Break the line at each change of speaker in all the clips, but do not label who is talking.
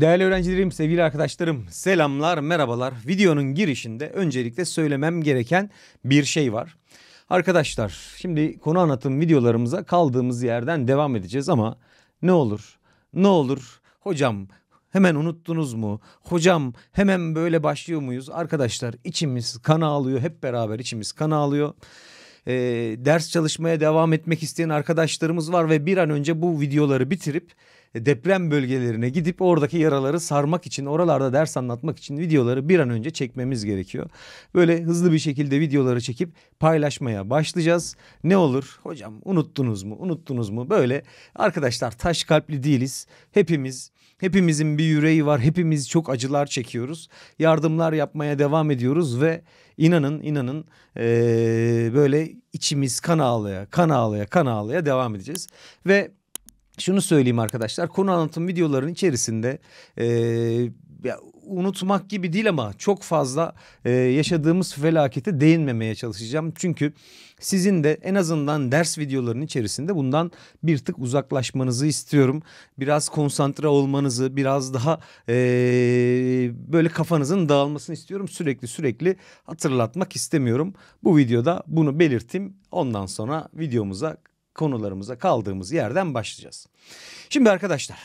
Değerli öğrencilerim, sevgili arkadaşlarım, selamlar, merhabalar. Videonun girişinde öncelikle söylemem gereken bir şey var. Arkadaşlar, şimdi konu anlatım videolarımıza kaldığımız yerden devam edeceğiz ama ne olur, ne olur hocam hemen unuttunuz mu? Hocam hemen böyle başlıyor muyuz? Arkadaşlar içimiz kan ağlıyor, hep beraber içimiz kan ağlıyor e, ders çalışmaya devam etmek isteyen arkadaşlarımız var ve bir an önce bu videoları bitirip deprem bölgelerine gidip oradaki yaraları sarmak için oralarda ders anlatmak için videoları bir an önce çekmemiz gerekiyor. Böyle hızlı bir şekilde videoları çekip paylaşmaya başlayacağız. Ne olur hocam unuttunuz mu unuttunuz mu böyle arkadaşlar taş kalpli değiliz hepimiz hepimizin bir yüreği var hepimiz çok acılar çekiyoruz yardımlar yapmaya devam ediyoruz ve inanın inanın ee, böyle içimiz kan ağlaya kan ağlaya kan ağlaya devam edeceğiz ve şunu söyleyeyim arkadaşlar konu anlatım videolarının içerisinde e, ya, unutmak gibi değil ama çok fazla e, yaşadığımız felakete değinmemeye çalışacağım. Çünkü sizin de en azından ders videolarının içerisinde bundan bir tık uzaklaşmanızı istiyorum. Biraz konsantre olmanızı, biraz daha e, böyle kafanızın dağılmasını istiyorum. Sürekli sürekli hatırlatmak istemiyorum. Bu videoda bunu belirteyim. Ondan sonra videomuza konularımıza kaldığımız yerden başlayacağız. Şimdi arkadaşlar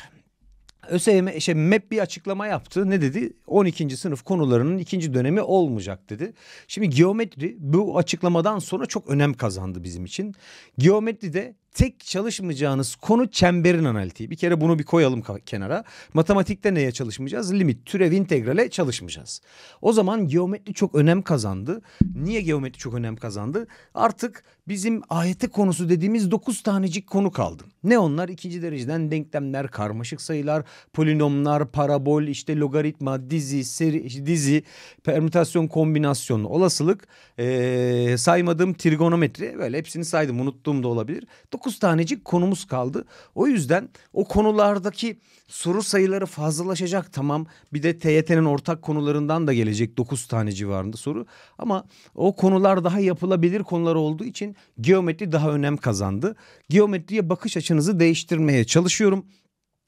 ÖSYM şey MEP bir açıklama yaptı. Ne dedi? 12. sınıf konularının ikinci dönemi olmayacak dedi. Şimdi geometri bu açıklamadan sonra çok önem kazandı bizim için. Geometri de tek çalışmayacağınız konu çemberin analitiği. Bir kere bunu bir koyalım kenara. Matematikte neye çalışmayacağız? Limit, türev, integrale çalışmayacağız. O zaman geometri çok önem kazandı. Niye geometri çok önem kazandı? Artık bizim AYT konusu dediğimiz dokuz tanecik konu kaldı. Ne onlar? İkinci dereceden denklemler, karmaşık sayılar, polinomlar, parabol, işte logaritma, dizi, seri, dizi, permütasyon, kombinasyon, olasılık, ee, saymadığım trigonometri böyle hepsini saydım unuttuğum da olabilir. 9 tanecik konumuz kaldı. O yüzden o konulardaki soru sayıları fazlalaşacak tamam. Bir de TYT'nin ortak konularından da gelecek 9 tane civarında soru. Ama o konular daha yapılabilir konular olduğu için geometri daha önem kazandı. Geometriye bakış açınızı değiştirmeye çalışıyorum.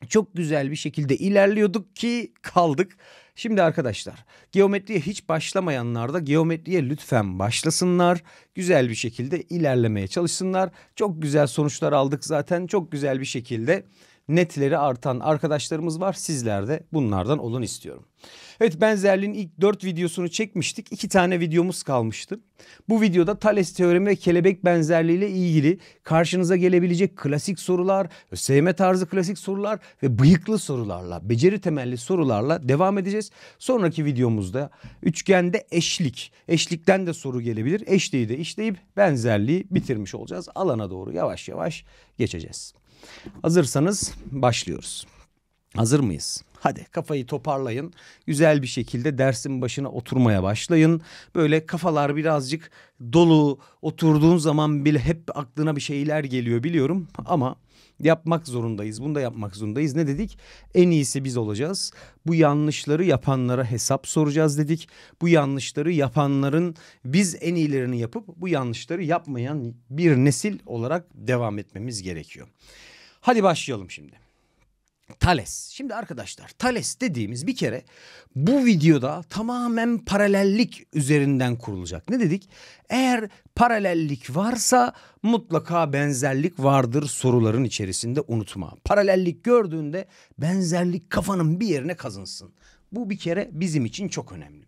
Çok güzel bir şekilde ilerliyorduk ki kaldık. Şimdi arkadaşlar geometriye hiç başlamayanlar da geometriye lütfen başlasınlar. Güzel bir şekilde ilerlemeye çalışsınlar. Çok güzel sonuçlar aldık zaten. Çok güzel bir şekilde netleri artan arkadaşlarımız var. Sizler de bunlardan olun istiyorum. Evet benzerliğin ilk dört videosunu çekmiştik. 2 tane videomuz kalmıştı. Bu videoda Thales teoremi ve kelebek benzerliği ile ilgili karşınıza gelebilecek klasik sorular, ÖSYM tarzı klasik sorular ve bıyıklı sorularla, beceri temelli sorularla devam edeceğiz. Sonraki videomuzda üçgende eşlik, eşlikten de soru gelebilir. Eşliği de işleyip benzerliği bitirmiş olacağız. Alana doğru yavaş yavaş geçeceğiz. Hazırsanız başlıyoruz. Hazır mıyız? Hadi kafayı toparlayın. Güzel bir şekilde dersin başına oturmaya başlayın. Böyle kafalar birazcık dolu. Oturduğun zaman bile hep aklına bir şeyler geliyor biliyorum ama yapmak zorundayız. Bunu da yapmak zorundayız. Ne dedik? En iyisi biz olacağız. Bu yanlışları yapanlara hesap soracağız dedik. Bu yanlışları yapanların biz en iyilerini yapıp bu yanlışları yapmayan bir nesil olarak devam etmemiz gerekiyor. Hadi başlayalım şimdi. Thales. Şimdi arkadaşlar Thales dediğimiz bir kere bu videoda tamamen paralellik üzerinden kurulacak. Ne dedik? Eğer paralellik varsa mutlaka benzerlik vardır soruların içerisinde unutma. Paralellik gördüğünde benzerlik kafanın bir yerine kazınsın. Bu bir kere bizim için çok önemli.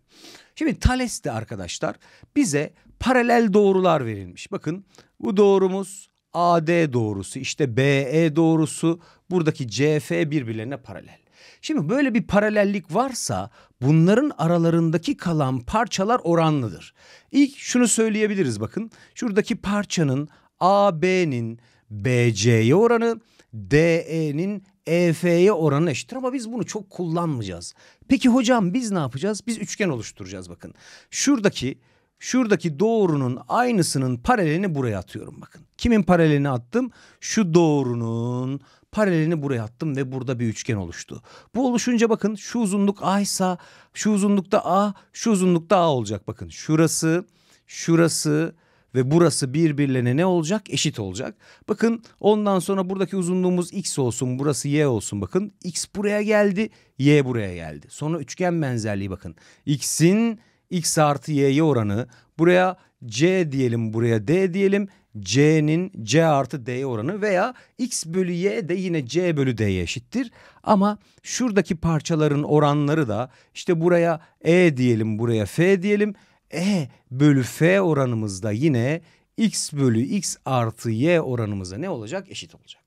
Şimdi Thales de arkadaşlar bize paralel doğrular verilmiş. Bakın bu doğrumuz AD doğrusu işte BE doğrusu buradaki CF birbirlerine paralel. Şimdi böyle bir paralellik varsa bunların aralarındaki kalan parçalar oranlıdır. İlk şunu söyleyebiliriz bakın. Şuradaki parçanın AB'nin BC'ye oranı DE'nin EF'ye oranı eşittir ama biz bunu çok kullanmayacağız. Peki hocam biz ne yapacağız? Biz üçgen oluşturacağız bakın. Şuradaki Şuradaki doğrunun aynısının paralelini buraya atıyorum bakın. Kimin paralelini attım? Şu doğrunun paralelini buraya attım ve burada bir üçgen oluştu. Bu oluşunca bakın şu uzunluk A ise şu uzunlukta A, şu uzunlukta A olacak bakın. Şurası, şurası ve burası birbirlerine ne olacak? Eşit olacak. Bakın ondan sonra buradaki uzunluğumuz x olsun, burası y olsun bakın. x buraya geldi, y buraya geldi. Sonra üçgen benzerliği bakın. x'in x artı y'ye oranı buraya c diyelim buraya d diyelim c'nin c artı d'ye oranı veya x bölü y de yine c bölü d'ye eşittir. Ama şuradaki parçaların oranları da işte buraya e diyelim buraya f diyelim e bölü f oranımızda yine x bölü x artı y oranımıza ne olacak eşit olacak.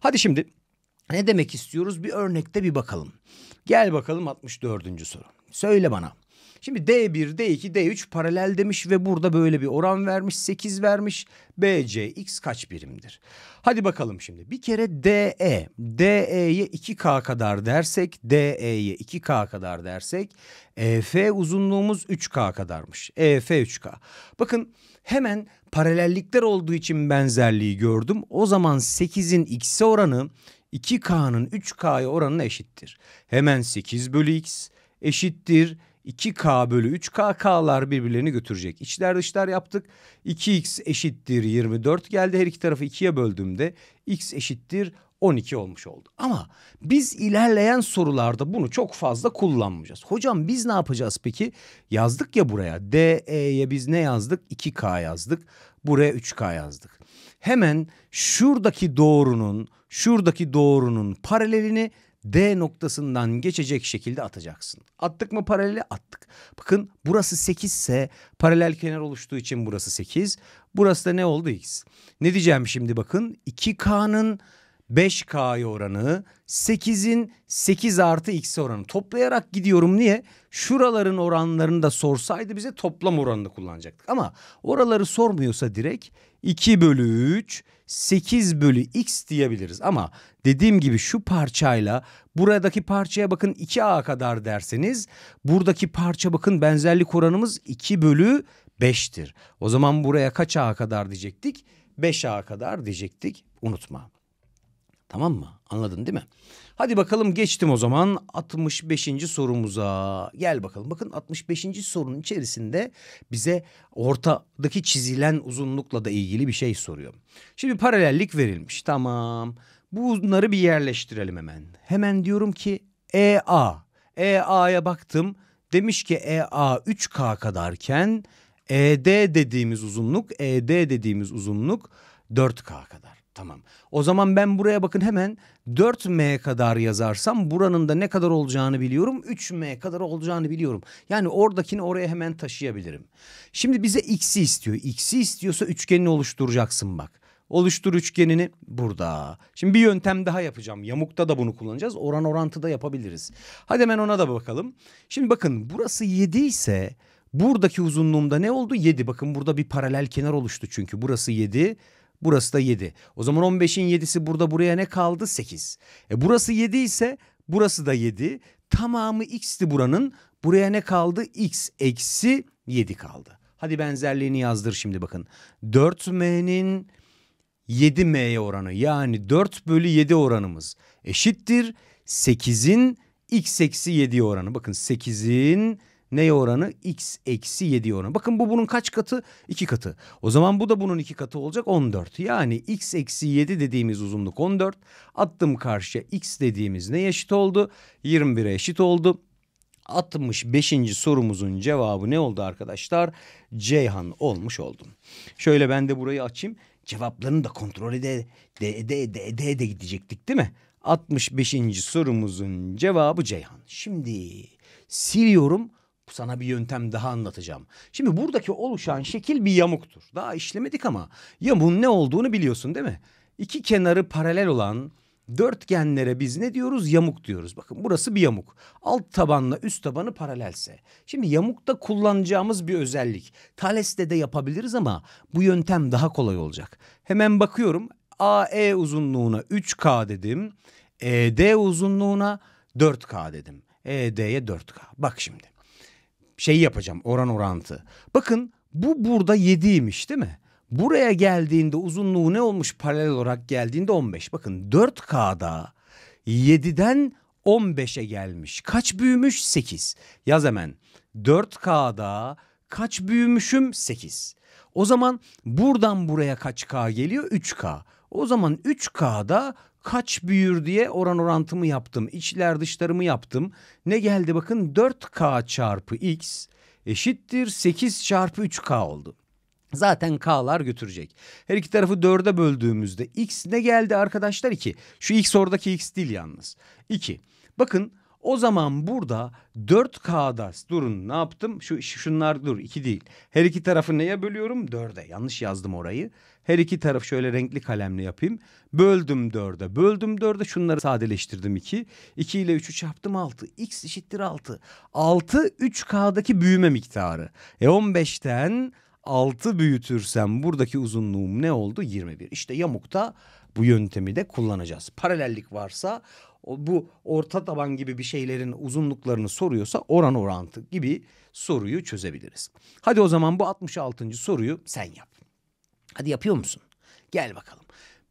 Hadi şimdi ne demek istiyoruz bir örnekte bir bakalım. Gel bakalım 64. soru. Söyle bana Şimdi D1, D2, D3 paralel demiş ve burada böyle bir oran vermiş. 8 vermiş. BC X kaç birimdir? Hadi bakalım şimdi. Bir kere DE. DE'ye 2K kadar dersek, DE'ye 2K kadar dersek EF uzunluğumuz 3K kadarmış. EF 3K. Bakın hemen paralellikler olduğu için benzerliği gördüm. O zaman 8'in x'e oranı 2K'nın 3K'ya oranına eşittir. Hemen 8 bölü x eşittir 2K bölü 3K K'lar birbirlerini götürecek. İçler dışlar yaptık. 2X eşittir 24 geldi. Her iki tarafı 2'ye böldüğümde X eşittir 12 olmuş oldu. Ama biz ilerleyen sorularda bunu çok fazla kullanmayacağız. Hocam biz ne yapacağız peki? Yazdık ya buraya. DE'ye biz ne yazdık? 2K yazdık. Buraya 3K yazdık. Hemen şuradaki doğrunun, şuradaki doğrunun paralelini D noktasından geçecek şekilde atacaksın. Attık mı paraleli? Attık. Bakın burası 8 ise paralel kenar oluştuğu için burası 8. Burası da ne oldu? X. Ne diyeceğim şimdi bakın 2K'nın 5K'ya oranı 8'in 8 artı X oranı toplayarak gidiyorum. Niye? Şuraların oranlarını da sorsaydı bize toplam oranını kullanacaktık. Ama oraları sormuyorsa direkt 2 bölü 3 8 bölü X diyebiliriz. Ama dediğim gibi şu parçayla buradaki parçaya bakın 2A kadar derseniz buradaki parça bakın benzerlik oranımız 2 bölü 5'tir. O zaman buraya kaç A kadar diyecektik? 5A kadar diyecektik unutma. Tamam mı? Anladın değil mi? Hadi bakalım geçtim o zaman 65. sorumuza. Gel bakalım. Bakın 65. sorunun içerisinde bize ortadaki çizilen uzunlukla da ilgili bir şey soruyor. Şimdi paralellik verilmiş. Tamam. Bunları bir yerleştirelim hemen. Hemen diyorum ki EA. EA'ya baktım. Demiş ki EA 3K kadarken ED dediğimiz uzunluk, ED dediğimiz uzunluk 4K kadar. Tamam. O zaman ben buraya bakın hemen 4M kadar yazarsam buranın da ne kadar olacağını biliyorum. 3M kadar olacağını biliyorum. Yani oradakini oraya hemen taşıyabilirim. Şimdi bize x'i istiyor. X'i istiyorsa üçgenini oluşturacaksın bak. Oluştur üçgenini burada. Şimdi bir yöntem daha yapacağım. Yamukta da bunu kullanacağız. Oran orantıda yapabiliriz. Hadi hemen ona da bakalım. Şimdi bakın burası 7 ise buradaki uzunluğumda ne oldu? 7. Bakın burada bir paralel kenar oluştu çünkü. Burası 7. Burası da 7. O zaman 15'in 7'si burada buraya ne kaldı? 8. E burası 7 ise burası da 7. Tamamı x'ti buranın. Buraya ne kaldı? x eksi 7 kaldı. Hadi benzerliğini yazdır şimdi bakın. 4m'nin 7m'ye oranı yani 4 bölü 7 oranımız eşittir. 8'in x eksi 7'ye oranı. Bakın 8'in ne oranı? X eksi 7 oranı. Bakın bu bunun kaç katı? 2 katı. O zaman bu da bunun 2 katı olacak 14. Yani X eksi 7 dediğimiz uzunluk 14. Attım karşıya X dediğimiz neye eşit oldu? 21'e eşit oldu. 65. sorumuzun cevabı ne oldu arkadaşlar? Ceyhan olmuş oldum. Şöyle ben de burayı açayım. Cevaplarını da kontrol ede ede ede ede, ede, ede gidecektik değil mi? 65. sorumuzun cevabı Ceyhan. Şimdi siliyorum sana bir yöntem daha anlatacağım. Şimdi buradaki oluşan şekil bir yamuktur. Daha işlemedik ama yamuğun ne olduğunu biliyorsun değil mi? İki kenarı paralel olan dörtgenlere biz ne diyoruz? Yamuk diyoruz. Bakın burası bir yamuk. Alt tabanla üst tabanı paralelse. Şimdi yamukta kullanacağımız bir özellik. Taleste de yapabiliriz ama bu yöntem daha kolay olacak. Hemen bakıyorum. AE uzunluğuna 3K dedim. ED uzunluğuna 4K dedim. ED'ye 4K. Bak şimdi şeyi yapacağım oran orantı. Bakın bu burada 7'ymiş değil mi? Buraya geldiğinde uzunluğu ne olmuş paralel olarak geldiğinde 15. Bakın 4K'da 7'den 15'e gelmiş. Kaç büyümüş? 8. Yaz hemen. 4K'da kaç büyümüşüm? 8. O zaman buradan buraya kaç K geliyor? 3K. O zaman 3K'da kaç büyür diye oran orantımı yaptım. İçler dışlarımı yaptım. Ne geldi bakın 4K çarpı X eşittir 8 çarpı 3K oldu. Zaten K'lar götürecek. Her iki tarafı 4'e böldüğümüzde X ne geldi arkadaşlar 2. Şu X oradaki X değil yalnız. 2. Bakın o zaman burada 4K'da durun ne yaptım? Şu şunlar dur iki değil. Her iki tarafı neye bölüyorum? 4'e. Yanlış yazdım orayı. Her iki tarafı şöyle renkli kalemle yapayım. Böldüm 4'e. Böldüm 4'e şunları sadeleştirdim 2. 2 ile 3'ü çarptım 6. X eşittir 6. 6 3K'daki büyüme miktarı. E 15'ten 6 büyütürsem buradaki uzunluğum ne oldu? 21. İşte yamukta bu yöntemi de kullanacağız. Paralellik varsa bu orta taban gibi bir şeylerin uzunluklarını soruyorsa oran orantı gibi soruyu çözebiliriz. Hadi o zaman bu 66. soruyu sen yap. Hadi yapıyor musun? Gel bakalım.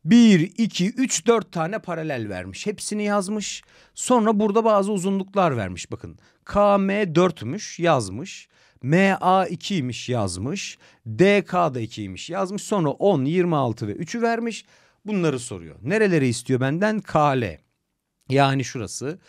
1, 2, 3, 4 tane paralel vermiş. Hepsini yazmış. Sonra burada bazı uzunluklar vermiş bakın. KM 4'müş yazmış. MA 2'ymiş yazmış. DK da 2'ymiş yazmış. Sonra 10, 26 ve 3'ü vermiş. Bunları soruyor. Nereleri istiyor benden? KL yani şurası.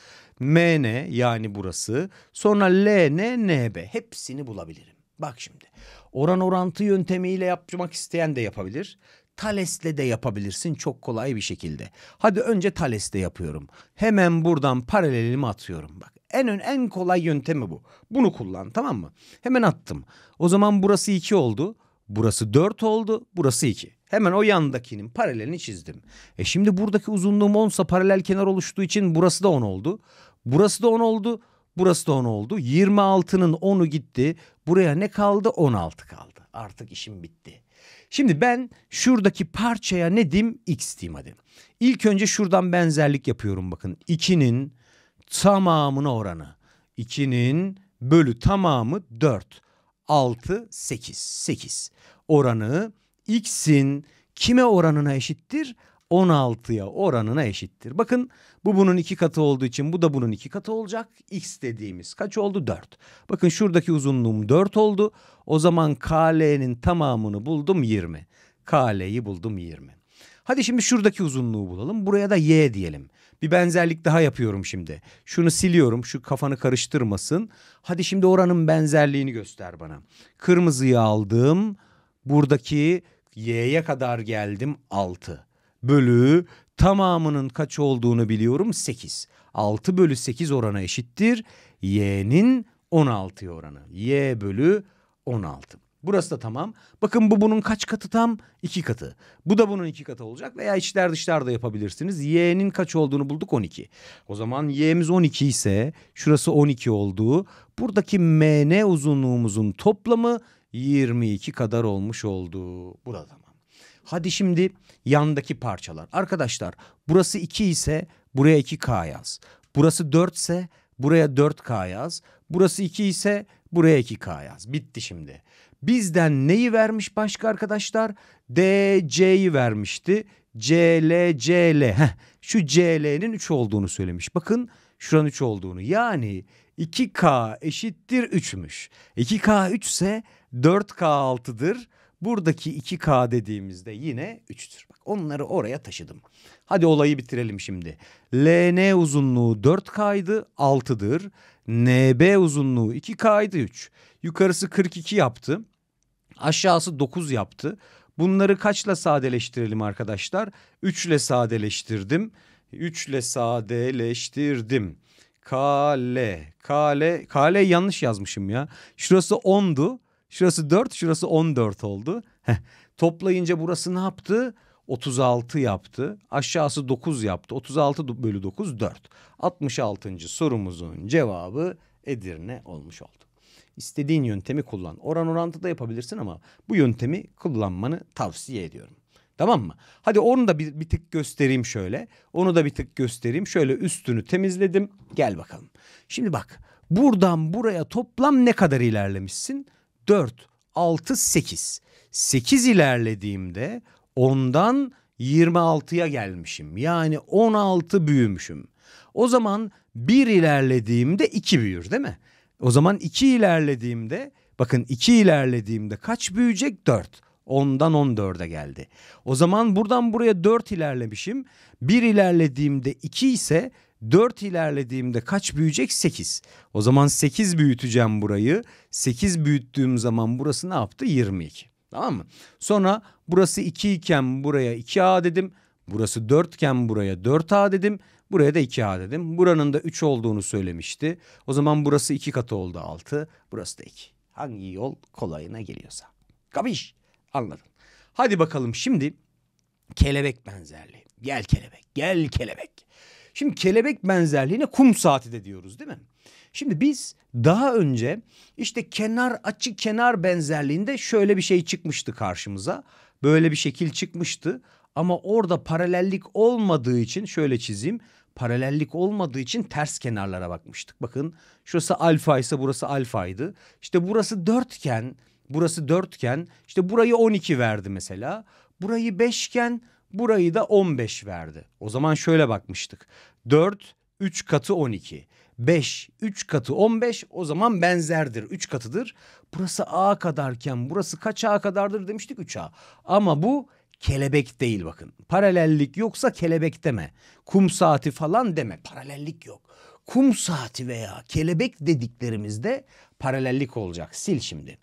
MN yani burası. Sonra LN, NB hepsini bulabilirim. Bak şimdi oran orantı yöntemiyle yapmak isteyen de yapabilir. Tales'le de yapabilirsin çok kolay bir şekilde. Hadi önce Tales'te yapıyorum. Hemen buradan paralelimi atıyorum bak. En ön en kolay yöntemi bu. Bunu kullan tamam mı? Hemen attım. O zaman burası 2 oldu. Burası 4 oldu. Burası 2. Hemen o yandakinin paralelini çizdim. E şimdi buradaki uzunluğum 10 paralel kenar oluştuğu için burası da 10 oldu. Burası da 10 oldu. Burası da 10 oldu. 26'nın 10'u gitti. Buraya ne kaldı? 16 kaldı. Artık işim bitti. Şimdi ben şuradaki parçaya ne diyeyim? X diyeyim hadi. İlk önce şuradan benzerlik yapıyorum bakın. 2'nin tamamına oranı. 2'nin bölü tamamı 4. 6, 8. 8 oranı x'in kime oranına eşittir? 16'ya oranına eşittir. Bakın bu bunun iki katı olduğu için bu da bunun iki katı olacak. X dediğimiz kaç oldu? 4. Bakın şuradaki uzunluğum 4 oldu. O zaman KL'nin tamamını buldum 20. KL'yi buldum 20. Hadi şimdi şuradaki uzunluğu bulalım. Buraya da y diyelim. Bir benzerlik daha yapıyorum şimdi. Şunu siliyorum. Şu kafanı karıştırmasın. Hadi şimdi oranın benzerliğini göster bana. Kırmızıyı aldım. Buradaki y'ye kadar geldim 6 bölü tamamının kaç olduğunu biliyorum 8. 6 bölü 8 orana eşittir. Y'nin 16 oranı. Y bölü 16. Burası da tamam. Bakın bu bunun kaç katı tam? 2 katı. Bu da bunun 2 katı olacak veya içler dışlar da yapabilirsiniz. Y'nin kaç olduğunu bulduk 12. O zaman Y'miz 12 ise şurası 12 olduğu. Buradaki MN uzunluğumuzun toplamı 22 kadar olmuş oldu. burada tamam. Hadi şimdi yandaki parçalar. Arkadaşlar burası 2 ise buraya 2K yaz. Burası 4 ise buraya 4K yaz. Burası 2 ise buraya 2K yaz. Bitti şimdi. Bizden neyi vermiş başka arkadaşlar? DC'yi vermişti. CL, CL. Heh, şu CL'nin 3 olduğunu söylemiş. Bakın şuranın 3 olduğunu. Yani 2K eşittir 3'müş. 2K 3 ise 4K6'dır. Buradaki 2K dediğimizde yine 3'tür. Bak onları oraya taşıdım. Hadi olayı bitirelim şimdi. LN uzunluğu 4K'ydı 6'dır. NB uzunluğu 2K'ydı 3. Yukarısı 42 yaptı. Aşağısı 9 yaptı. Bunları kaçla sadeleştirelim arkadaşlar? 3 ile sadeleştirdim. 3 ile sadeleştirdim. KL. KL. KL yanlış yazmışım ya. Şurası 10'du. Şurası 4, şurası 14 oldu. Heh. Toplayınca burası ne yaptı? 36 yaptı. Aşağısı 9 yaptı. 36 bölü 9 4. 66. sorumuzun cevabı Edirne olmuş oldu. İstediğin yöntemi kullan. Oran orantı da yapabilirsin ama bu yöntemi kullanmanı tavsiye ediyorum. Tamam mı? Hadi onu da bir, bir tık göstereyim şöyle. Onu da bir tık göstereyim. Şöyle üstünü temizledim. Gel bakalım. Şimdi bak buradan buraya toplam ne kadar ilerlemişsin? 4, 6, 8. 8 ilerlediğimde ondan 26'ya gelmişim. Yani 16 büyümüşüm. O zaman 1 ilerlediğimde 2 büyür değil mi? O zaman 2 ilerlediğimde bakın 2 ilerlediğimde kaç büyüyecek? 4. 10'dan 14'e geldi. O zaman buradan buraya 4 ilerlemişim. 1 ilerlediğimde 2 ise 4 ilerlediğimde kaç büyüyecek? 8. O zaman 8 büyüteceğim burayı. 8 büyüttüğüm zaman burası ne yaptı? 22. Tamam mı? Sonra burası 2 iken buraya 2A dedim. Burası 4 iken buraya 4A dedim. Buraya da 2A dedim. Buranın da 3 olduğunu söylemişti. O zaman burası 2 katı oldu 6. Burası da 2. Hangi yol kolayına geliyorsa. Kapiş? Anladın. Hadi bakalım şimdi kelebek benzerliği. Gel kelebek, gel kelebek. Şimdi kelebek benzerliğine kum saati de diyoruz değil mi? Şimdi biz daha önce işte kenar açı kenar benzerliğinde şöyle bir şey çıkmıştı karşımıza. Böyle bir şekil çıkmıştı ama orada paralellik olmadığı için şöyle çizeyim. Paralellik olmadığı için ters kenarlara bakmıştık. Bakın şurası alfa ise burası alfaydı. İşte burası dörtgen, burası dörtgen. işte burayı 12 verdi mesela. Burayı beşgen, Burayı da 15 verdi. O zaman şöyle bakmıştık. 4 3 katı 12. 5 3 katı 15 o zaman benzerdir 3 katıdır. Burası A kadarken burası kaç A kadardır demiştik 3A. Ama bu kelebek değil bakın. Paralellik yoksa kelebek deme. Kum saati falan deme. Paralellik yok. Kum saati veya kelebek dediklerimizde paralellik olacak. Sil şimdi.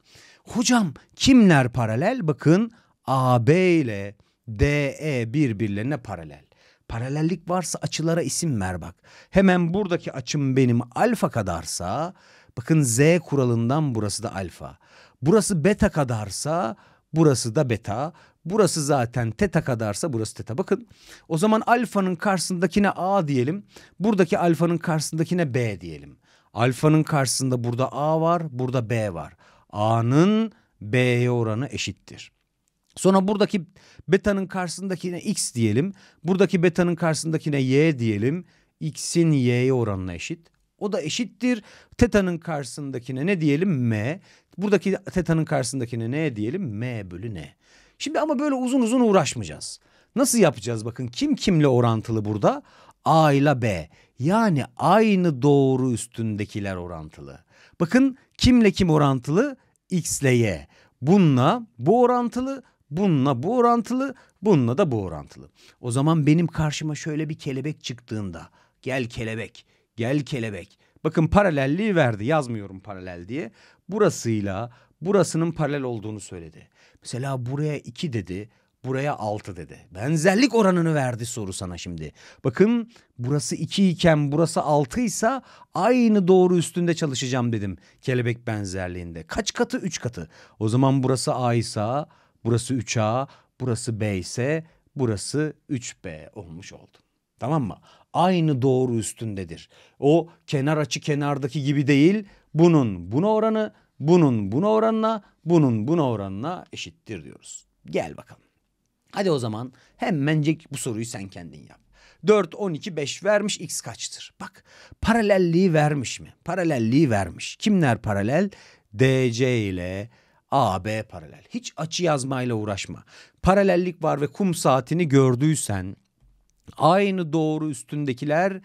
Hocam kimler paralel? Bakın AB ile DE birbirlerine paralel. Paralellik varsa açılara isim ver bak. Hemen buradaki açım benim alfa kadarsa bakın Z kuralından burası da alfa. Burası beta kadarsa burası da beta. Burası zaten teta kadarsa burası teta. Bakın o zaman alfanın karşısındakine A diyelim. Buradaki alfanın karşısındakine B diyelim. Alfanın karşısında burada A var, burada B var. A'nın B'ye oranı eşittir. Sonra buradaki beta'nın karşısındakine x diyelim. Buradaki beta'nın karşısındakine y diyelim. x'in y'ye oranına eşit. O da eşittir. Teta'nın karşısındakine ne diyelim? m. Buradaki teta'nın karşısındakine ne diyelim? m bölü n. Şimdi ama böyle uzun uzun uğraşmayacağız. Nasıl yapacağız bakın kim kimle orantılı burada? A ile B. Yani aynı doğru üstündekiler orantılı. Bakın kimle kim orantılı? X ile Y. Bununla bu orantılı Bununla bu orantılı, bununla da bu orantılı. O zaman benim karşıma şöyle bir kelebek çıktığında gel kelebek, gel kelebek. Bakın paralelliği verdi yazmıyorum paralel diye. Burasıyla burasının paralel olduğunu söyledi. Mesela buraya iki dedi, buraya altı dedi. Benzerlik oranını verdi soru sana şimdi. Bakın burası iki iken burası altı ise aynı doğru üstünde çalışacağım dedim kelebek benzerliğinde. Kaç katı? Üç katı. O zaman burası A ise Burası 3A, burası B ise burası 3B olmuş oldu. Tamam mı? Aynı doğru üstündedir. O kenar açı kenardaki gibi değil. Bunun buna oranı, bunun buna oranına, bunun buna oranına eşittir diyoruz. Gel bakalım. Hadi o zaman hemencek bu soruyu sen kendin yap. 4, 12, 5 vermiş x kaçtır? Bak paralelliği vermiş mi? Paralelliği vermiş. Kimler paralel? DC ile AB paralel. Hiç açı yazmayla uğraşma. Paralellik var ve kum saatini gördüysen aynı doğru üstündekiler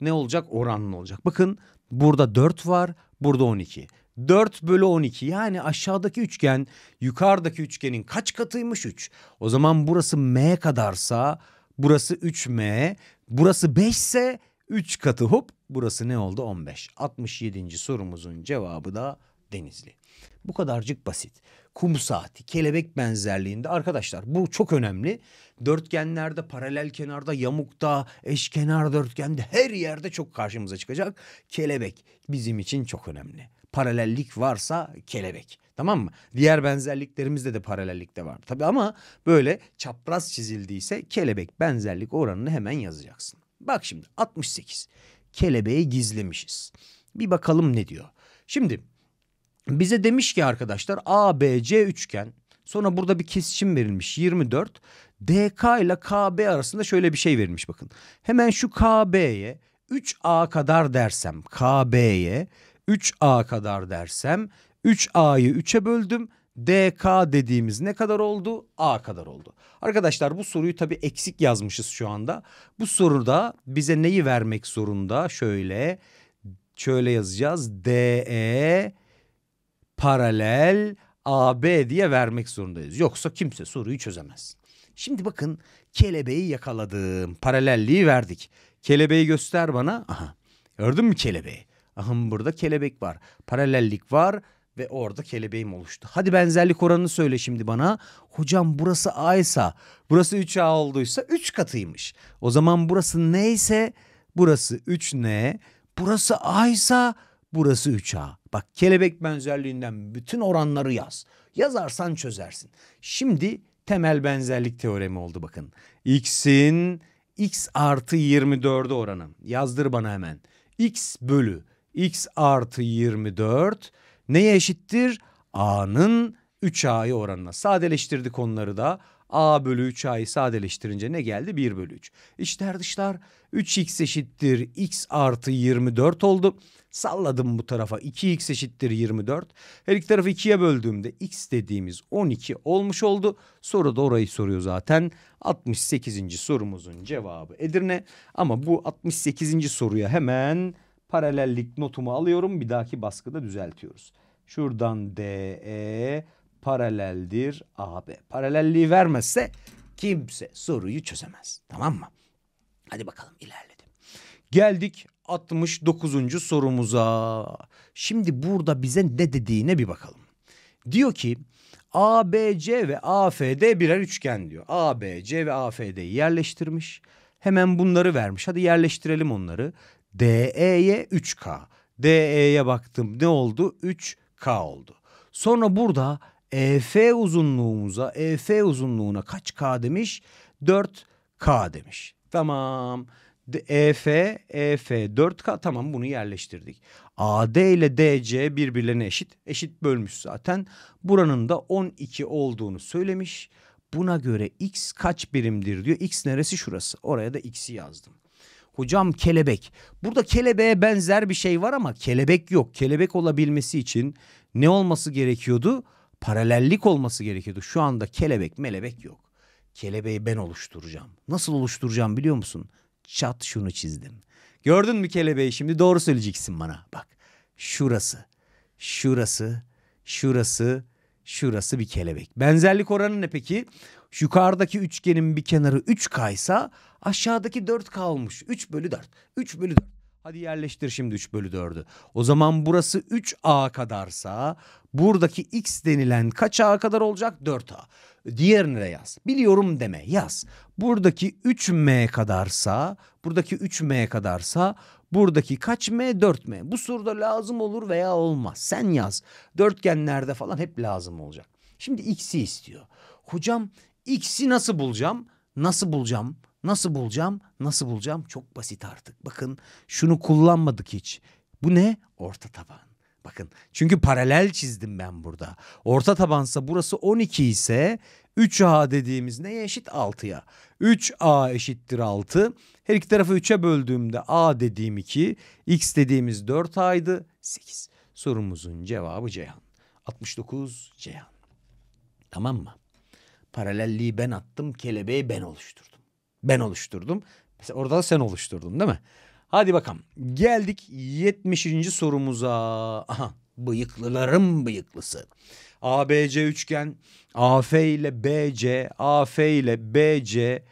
ne olacak? Oranlı olacak. Bakın burada 4 var, burada 12. 4 bölü 12 yani aşağıdaki üçgen yukarıdaki üçgenin kaç katıymış 3. O zaman burası M kadarsa burası 3M, burası 5 ise 3 katı hop burası ne oldu 15. 67. sorumuzun cevabı da Denizli. Bu kadarcık basit. Kum saati, kelebek benzerliğinde arkadaşlar bu çok önemli. Dörtgenlerde, paralel kenarda, yamukta, eşkenar dörtgende her yerde çok karşımıza çıkacak. Kelebek bizim için çok önemli. Paralellik varsa kelebek. Tamam mı? Diğer benzerliklerimizde de paralellik de var. Tabii ama böyle çapraz çizildiyse kelebek benzerlik oranını hemen yazacaksın. Bak şimdi 68. Kelebeği gizlemişiz. Bir bakalım ne diyor. Şimdi bize demiş ki arkadaşlar ABC üçgen sonra burada bir kesişim verilmiş 24. DK ile KB arasında şöyle bir şey verilmiş bakın. Hemen şu KB'ye 3A kadar dersem KB'ye 3A kadar dersem 3A'yı 3'e böldüm. DK dediğimiz ne kadar oldu? A kadar oldu. Arkadaşlar bu soruyu tabii eksik yazmışız şu anda. Bu soruda bize neyi vermek zorunda? Şöyle şöyle yazacağız. DE paralel AB diye vermek zorundayız. Yoksa kimse soruyu çözemez. Şimdi bakın kelebeği yakaladım. Paralelliği verdik. Kelebeği göster bana. Aha. Gördün mü kelebeği? Aha burada kelebek var. Paralellik var ve orada kelebeğim oluştu. Hadi benzerlik oranını söyle şimdi bana. Hocam burası A ise, burası 3A olduysa 3 katıymış. O zaman burası neyse burası 3N, burası A ise Burası 3A. Bak kelebek benzerliğinden bütün oranları yaz. Yazarsan çözersin. Şimdi temel benzerlik teoremi oldu bakın. X'in x artı 24'e oranı. Yazdır bana hemen. X bölü x artı 24 neye eşittir? A'nın 3A'yı oranına. Sadeleştirdik onları da. A bölü 3A'yı sadeleştirince ne geldi? 1 bölü 3. İşte dışlar 3x eşittir x artı 24 oldu. Salladım bu tarafa 2x eşittir 24. Her iki tarafı 2'ye böldüğümde x dediğimiz 12 olmuş oldu. Soru da orayı soruyor zaten. 68. sorumuzun cevabı Edirne. Ama bu 68. soruya hemen paralellik notumu alıyorum. Bir dahaki baskıda düzeltiyoruz. Şuradan DE paraleldir AB. Paralelliği vermezse kimse soruyu çözemez. Tamam mı? Hadi bakalım ilerledim. Geldik 69. sorumuza. Şimdi burada bize ne dediğine bir bakalım. Diyor ki ABC ve AFD birer üçgen diyor. ABC ve AFD'yi yerleştirmiş. Hemen bunları vermiş. Hadi yerleştirelim onları. DE'ye 3K. DE'ye baktım ne oldu? 3K oldu. Sonra burada EF uzunluğumuza, EF uzunluğuna kaç K demiş? 4K demiş. Tamam. EF, EF 4K tamam bunu yerleştirdik. AD ile DC birbirlerine eşit. Eşit bölmüş zaten. Buranın da 12 olduğunu söylemiş. Buna göre x kaç birimdir diyor. X neresi şurası? Oraya da x'i yazdım. Hocam kelebek. Burada kelebeğe benzer bir şey var ama kelebek yok. Kelebek olabilmesi için ne olması gerekiyordu? Paralellik olması gerekiyordu. Şu anda kelebek melebek yok. Kelebeği ben oluşturacağım. Nasıl oluşturacağım biliyor musun? çat şunu çizdim. Gördün mü kelebeği şimdi doğru söyleyeceksin bana. Bak şurası, şurası, şurası, şurası bir kelebek. Benzerlik oranı ne peki? Yukarıdaki üçgenin bir kenarı 3K ise aşağıdaki 4 kalmış. 3 bölü 4. 3 bölü 4. Hadi yerleştir şimdi 3 bölü 4'ü. O zaman burası 3A kadarsa buradaki X denilen kaç A kadar olacak? 4A. Diğerine de yaz. Biliyorum deme yaz. Buradaki 3M kadarsa, buradaki 3M kadarsa buradaki kaç M? 4 M. Bu soruda lazım olur veya olmaz. Sen yaz. Dörtgenlerde falan hep lazım olacak. Şimdi X'i istiyor. Hocam X'i nasıl bulacağım? Nasıl bulacağım? Nasıl bulacağım? Nasıl bulacağım? Çok basit artık. Bakın şunu kullanmadık hiç. Bu ne? Orta taban. Bakın çünkü paralel çizdim ben burada. Orta tabansa burası 12 ise 3A dediğimiz neye eşit? 6'ya. 3A eşittir 6. Her iki tarafı 3'e böldüğümde A dediğim 2, X dediğimiz 4A'ydı 8. Sorumuzun cevabı Ceyhan. 69 Ceyhan. Tamam mı? Paralelliği ben attım, kelebeği ben oluşturdum. Ben oluşturdum. Mesela orada da sen oluşturdun değil mi? Hadi bakalım. Geldik 70. sorumuza. Aha, bıyıklıların bıyıklısı. ABC üçgen AF ile BC, AF ile BC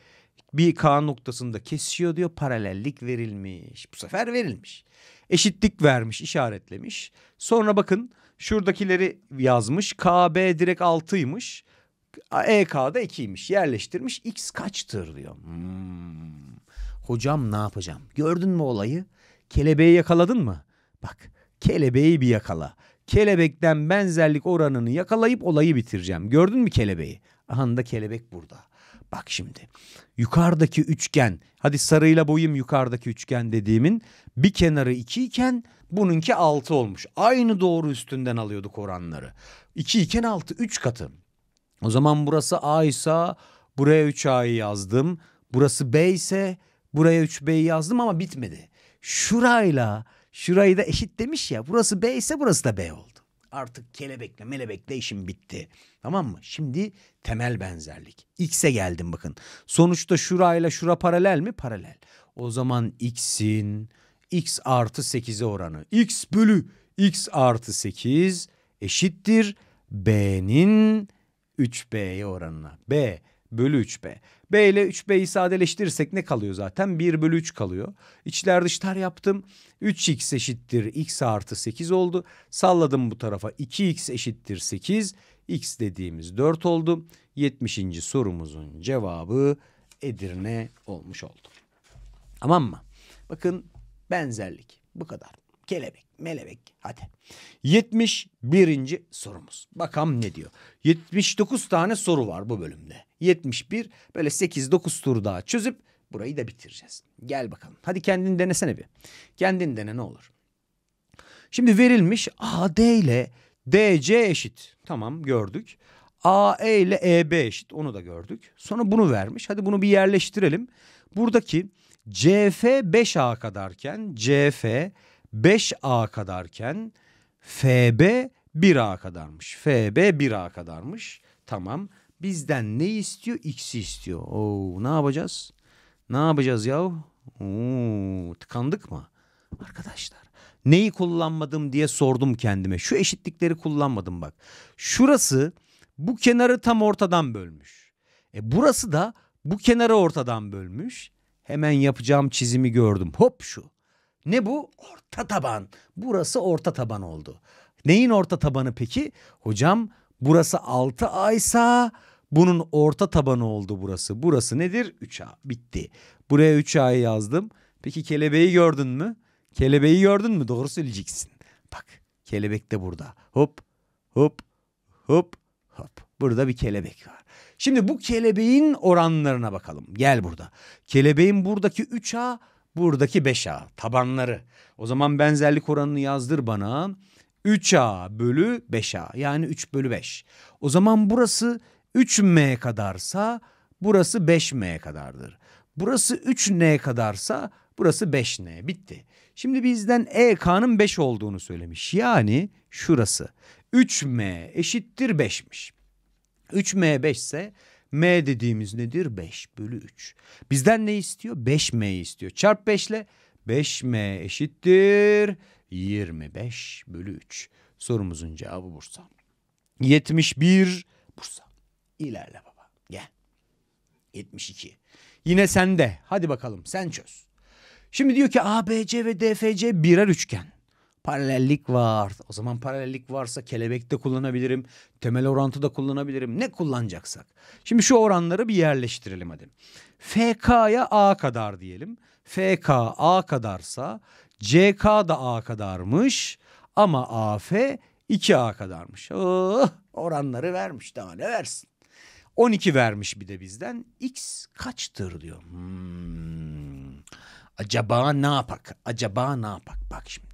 bir K noktasında kesiyor diyor. Paralellik verilmiş. Bu sefer verilmiş. Eşitlik vermiş, işaretlemiş. Sonra bakın şuradakileri yazmış. KB direkt 6'ymış. EK'da 2'ymiş. Yerleştirmiş. X kaçtır diyor. Hmm. Hocam ne yapacağım? Gördün mü olayı? Kelebeği yakaladın mı? Bak kelebeği bir yakala. Kelebekten benzerlik oranını yakalayıp olayı bitireceğim. Gördün mü kelebeği? Aha da kelebek burada. Bak şimdi yukarıdaki üçgen hadi sarıyla boyum yukarıdaki üçgen dediğimin bir kenarı iki iken bununki altı olmuş. Aynı doğru üstünden alıyorduk oranları. İki iken altı üç katı. O zaman burası A ise buraya 3A'yı yazdım. Burası B ise Buraya 3B'yi yazdım ama bitmedi. Şurayla şurayı da eşit demiş ya. Burası B ise burası da B oldu. Artık kelebekle melebekle işim bitti. Tamam mı? Şimdi temel benzerlik. X'e geldim bakın. Sonuçta şurayla şura paralel mi? Paralel. O zaman X'in X artı 8'e oranı. X bölü X artı 8 eşittir B'nin 3B'ye oranına. B bölü 3B. B ile 3B'yi sadeleştirirsek ne kalıyor zaten? 1 bölü 3 kalıyor. İçler dışlar yaptım. 3x eşittir x artı 8 oldu. Salladım bu tarafa 2x eşittir 8. x dediğimiz 4 oldu. 70. sorumuzun cevabı Edirne olmuş oldu. Tamam mı? Bakın benzerlik bu kadar kelebek, melebek. Hadi. 71. sorumuz. Bakalım ne diyor. 79 tane soru var bu bölümde. 71 böyle 8-9 tur daha çözüp burayı da bitireceğiz. Gel bakalım. Hadi kendin denesene bir. Kendin dene ne olur. Şimdi verilmiş AD ile DC eşit. Tamam gördük. AE ile EB eşit. Onu da gördük. Sonra bunu vermiş. Hadi bunu bir yerleştirelim. Buradaki CF 5A kadarken CF 5A kadarken FB 1A kadarmış. FB 1A kadarmış. Tamam. Bizden ne istiyor? X'i istiyor. Oo, ne yapacağız? Ne yapacağız yahu? Oo, tıkandık mı? Arkadaşlar neyi kullanmadım diye sordum kendime. Şu eşitlikleri kullanmadım bak. Şurası bu kenarı tam ortadan bölmüş. E burası da bu kenarı ortadan bölmüş. Hemen yapacağım çizimi gördüm. Hop şu. Ne bu? Orta taban. Burası orta taban oldu. Neyin orta tabanı peki? Hocam burası 6 aysa bunun orta tabanı oldu burası. Burası nedir? 3A. Bitti. Buraya 3A'yı yazdım. Peki kelebeği gördün mü? Kelebeği gördün mü? Doğru söyleyeceksin. Bak kelebek de burada. Hop hop hop hop. Burada bir kelebek var. Şimdi bu kelebeğin oranlarına bakalım. Gel burada. Kelebeğin buradaki 3A buradaki 5A tabanları. O zaman benzerlik oranını yazdır bana. 3A bölü 5A yani 3 bölü 5. O zaman burası 3M kadarsa burası 5M kadardır. Burası 3N kadarsa burası 5N bitti. Şimdi bizden EK'nın 5 olduğunu söylemiş. Yani şurası 3M eşittir 5'miş. 3M 5 ise M dediğimiz nedir? 5 bölü 3. Bizden ne istiyor? 5 M istiyor. Çarp 5 ile 5M eşittir 25 bölü 3. Sorumuzun cevabı Bursa. 71 Bursa. İlerle baba. Gel. 72. Yine sende. Hadi bakalım sen çöz. Şimdi diyor ki A B C ve D F C birer üçgen. Paralellik var. O zaman paralellik varsa kelebekte kullanabilirim. Temel orantı da kullanabilirim. Ne kullanacaksak. Şimdi şu oranları bir yerleştirelim hadi. FK'ya A kadar diyelim. FK A kadarsa CK da A kadarmış ama AF 2A kadarmış. Oh, oranları vermiş daha ne versin. 12 vermiş bir de bizden. X kaçtır diyor. Hmm. Acaba ne yapak? Acaba ne yapak? Bak şimdi.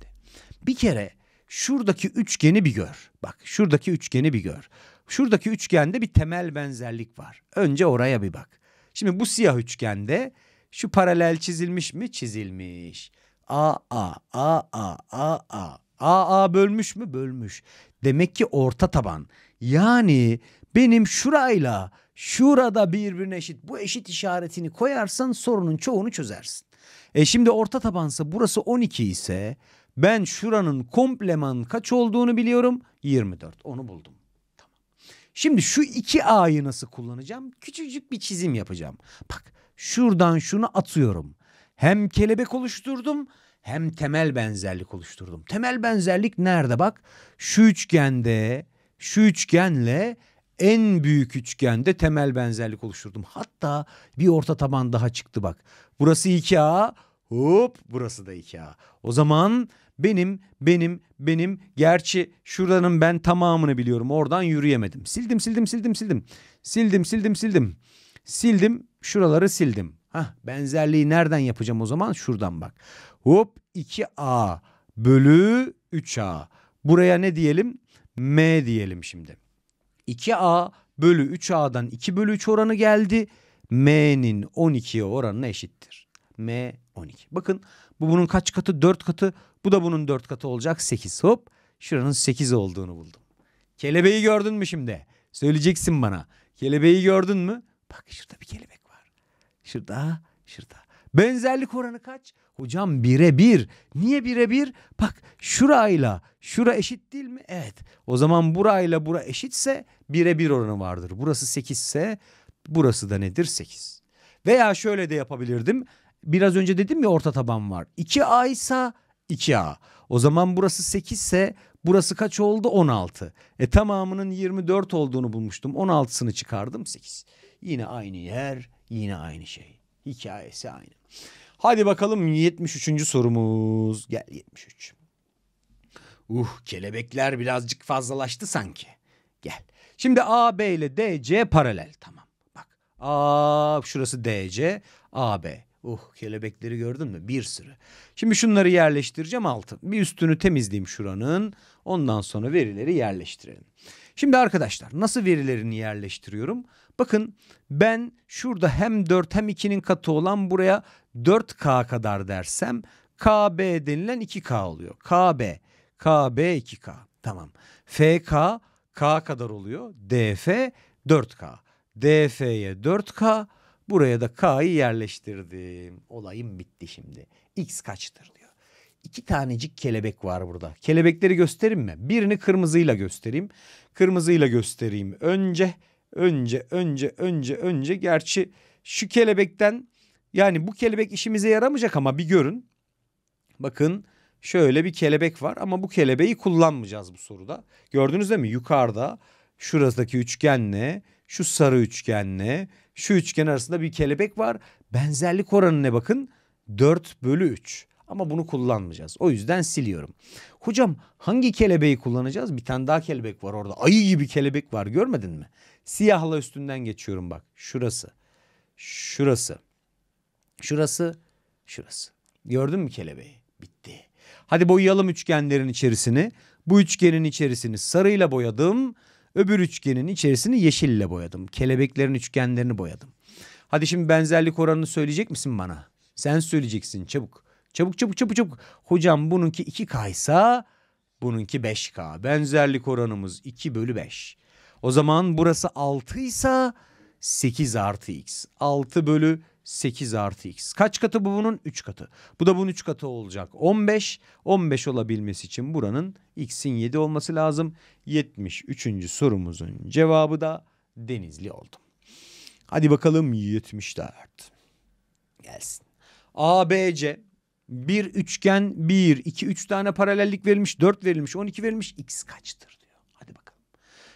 Bir kere şuradaki üçgeni bir gör. Bak şuradaki üçgeni bir gör. Şuradaki üçgende bir temel benzerlik var. Önce oraya bir bak. Şimdi bu siyah üçgende şu paralel çizilmiş mi? Çizilmiş. A A A A A A A A bölmüş mü? Bölmüş. Demek ki orta taban. Yani benim şurayla şurada birbirine eşit bu eşit işaretini koyarsan sorunun çoğunu çözersin. E şimdi orta tabansa burası 12 ise ben şuranın kompleman kaç olduğunu biliyorum. 24. Onu buldum. Tamam. Şimdi şu iki A'yı nasıl kullanacağım? Küçücük bir çizim yapacağım. Bak şuradan şunu atıyorum. Hem kelebek oluşturdum hem temel benzerlik oluşturdum. Temel benzerlik nerede bak? Şu üçgende şu üçgenle en büyük üçgende temel benzerlik oluşturdum. Hatta bir orta taban daha çıktı bak. Burası 2A, hop burası da 2A. O zaman benim, benim, benim. Gerçi şuranın ben tamamını biliyorum. Oradan yürüyemedim. Sildim, sildim, sildim, sildim. Sildim, sildim, sildim. Sildim, şuraları sildim. Hah, benzerliği nereden yapacağım o zaman? Şuradan bak. Hop 2A bölü 3A. Buraya ne diyelim? M diyelim şimdi. 2A bölü 3A'dan 2 bölü 3 oranı geldi. M'nin 12'ye oranına eşittir. M 12. Bakın bu bunun kaç katı? 4 katı. Bu da bunun 4 katı olacak 8. Hop şuranın 8 olduğunu buldum. Kelebeği gördün mü şimdi? Söyleyeceksin bana. Kelebeği gördün mü? Bak şurada bir kelebek var. Şurada, şurada. Benzerlik oranı kaç? Hocam bire bir. Niye bire bir? Bak şurayla şura eşit değil mi? Evet. O zaman burayla bura eşitse bire bir oranı vardır. Burası 8 ise burası da nedir? 8. Veya şöyle de yapabilirdim. Biraz önce dedim ya orta taban var. 2A ise 2A. O zaman burası 8 ise burası kaç oldu? 16. E tamamının 24 olduğunu bulmuştum. 16'sını çıkardım 8. Yine aynı yer, yine aynı şey. Hikayesi aynı. Hadi bakalım 73. sorumuz. Gel 73. Uh kelebekler birazcık fazlalaştı sanki. Gel. Şimdi A, B ile D, C paralel. Tamam. Bak. A şurası D, C, A, B. Uh kelebekleri gördün mü? Bir sürü. Şimdi şunları yerleştireceğim altın. Bir üstünü temizleyeyim şuranın. Ondan sonra verileri yerleştirelim. Şimdi arkadaşlar nasıl verilerini yerleştiriyorum? Bakın ben şurada hem 4 hem 2'nin katı olan buraya 4K kadar dersem KB denilen 2K oluyor. KB, KB 2K. Tamam. FK K kadar oluyor. DF 4K. DF'ye 4K, Buraya da K'yı yerleştirdim. Olayım bitti şimdi. X kaçtır diyor. İki tanecik kelebek var burada. Kelebekleri göstereyim mi? Birini kırmızıyla göstereyim. Kırmızıyla göstereyim. Önce, önce, önce, önce, önce. Gerçi şu kelebekten yani bu kelebek işimize yaramayacak ama bir görün. Bakın şöyle bir kelebek var ama bu kelebeği kullanmayacağız bu soruda. Gördünüz değil mi? Yukarıda şuradaki üçgenle, şu sarı üçgenle, şu üçgen arasında bir kelebek var. Benzerlik oranına bakın 4 bölü 3. Ama bunu kullanmayacağız. O yüzden siliyorum. Hocam hangi kelebeği kullanacağız? Bir tane daha kelebek var orada. Ayı gibi kelebek var görmedin mi? Siyahla üstünden geçiyorum bak. Şurası. Şurası. Şurası. Şurası. Gördün mü kelebeği? Bitti. Hadi boyayalım üçgenlerin içerisini. Bu üçgenin içerisini sarıyla boyadım. Öbür üçgenin içerisini yeşille boyadım. Kelebeklerin üçgenlerini boyadım. Hadi şimdi benzerlik oranını söyleyecek misin bana? Sen söyleyeceksin çabuk. Çabuk çabuk çabuk çabuk. Hocam bununki 2K ise bununki 5K. Benzerlik oranımız 2 bölü 5. O zaman burası 6 ise 8 artı x. 6 bölü 8 artı x. Kaç katı bu bunun? 3 katı. Bu da bunun 3 katı olacak. 15. 15 olabilmesi için buranın x'in 7 olması lazım. 73. sorumuzun cevabı da denizli oldu. Hadi bakalım 74. Gelsin. ABC bir üçgen 1, 2, 3 tane paralellik verilmiş, 4 verilmiş, 12 verilmiş. X kaçtır diyor. Hadi bakalım.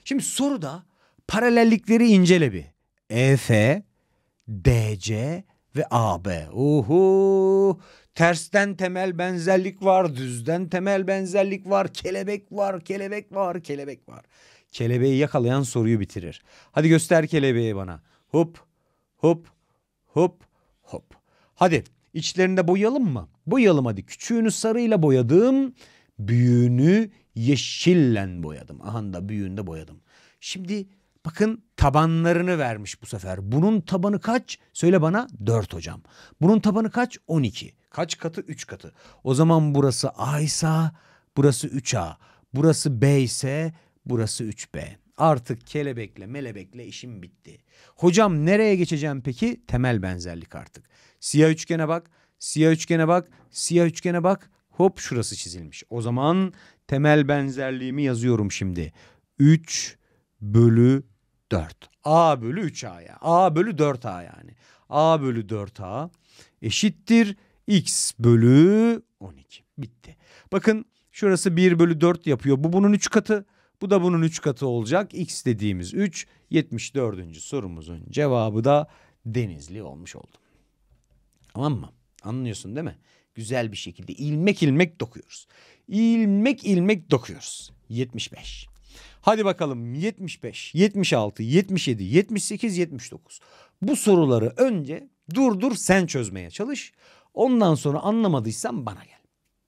Şimdi soruda paralellikleri incele bir. EF DC ve AB. Uhu! Tersten temel benzerlik var, düzden temel benzerlik var, kelebek var, kelebek var, kelebek var. Kelebeği yakalayan soruyu bitirir. Hadi göster kelebeği bana. Hop, hop, hop, hop. Hadi içlerinde boyayalım mı? Boyayalım hadi. Küçüğünü sarıyla boyadım, büyüğünü yeşillen boyadım. Aha da büyüğünü de boyadım. Şimdi Bakın tabanlarını vermiş bu sefer. Bunun tabanı kaç? Söyle bana 4 hocam. Bunun tabanı kaç? 12. Kaç katı? 3 katı. O zaman burası A ise burası 3A. Burası B ise burası 3B. Artık kelebekle melebekle işim bitti. Hocam nereye geçeceğim peki? Temel benzerlik artık. Siyah üçgene bak, siyah üçgene bak, siyah üçgene bak. Hop şurası çizilmiş. O zaman temel benzerliğimi yazıyorum şimdi. 3 bölü 4. A bölü 3A ya. A bölü 4A yani. A bölü 4A eşittir x bölü 12. Bitti. Bakın şurası 1 bölü 4 yapıyor. Bu bunun 3 katı. Bu da bunun 3 katı olacak. X dediğimiz 3. 74. sorumuzun cevabı da denizli olmuş oldu. Tamam mı? Anlıyorsun değil mi? Güzel bir şekilde ilmek ilmek dokuyoruz. İlmek ilmek dokuyoruz. 75. Hadi bakalım 75, 76, 77, 78, 79. Bu soruları önce dur dur sen çözmeye çalış. Ondan sonra anlamadıysan bana gel.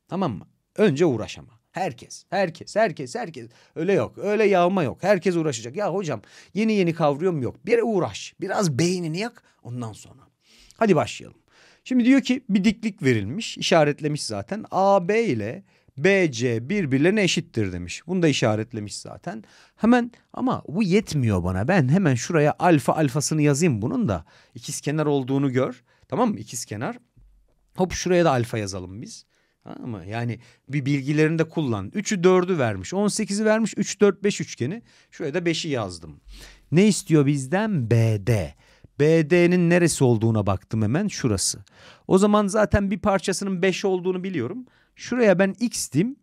Tamam mı? Önce uğraş ama. Herkes, herkes, herkes, herkes. Öyle yok, öyle yağma yok. Herkes uğraşacak. Ya hocam yeni yeni kavruyorum yok. Bir uğraş, biraz beynini yak ondan sonra. Hadi başlayalım. Şimdi diyor ki bir diklik verilmiş, işaretlemiş zaten. AB ile BC birbirlerine eşittir demiş. Bunu da işaretlemiş zaten. Hemen ama bu yetmiyor bana. Ben hemen şuraya alfa alfasını yazayım bunun da. İkiz kenar olduğunu gör. Tamam mı? İkiz kenar. Hop şuraya da alfa yazalım biz. Ama yani bir bilgilerini de kullan. 3'ü 4'ü vermiş. 18'i vermiş. 3 4 5 üçgeni. Şuraya da 5'i yazdım. Ne istiyor bizden? BD. BD'nin neresi olduğuna baktım hemen şurası. O zaman zaten bir parçasının 5 olduğunu biliyorum. Şuraya ben x dim.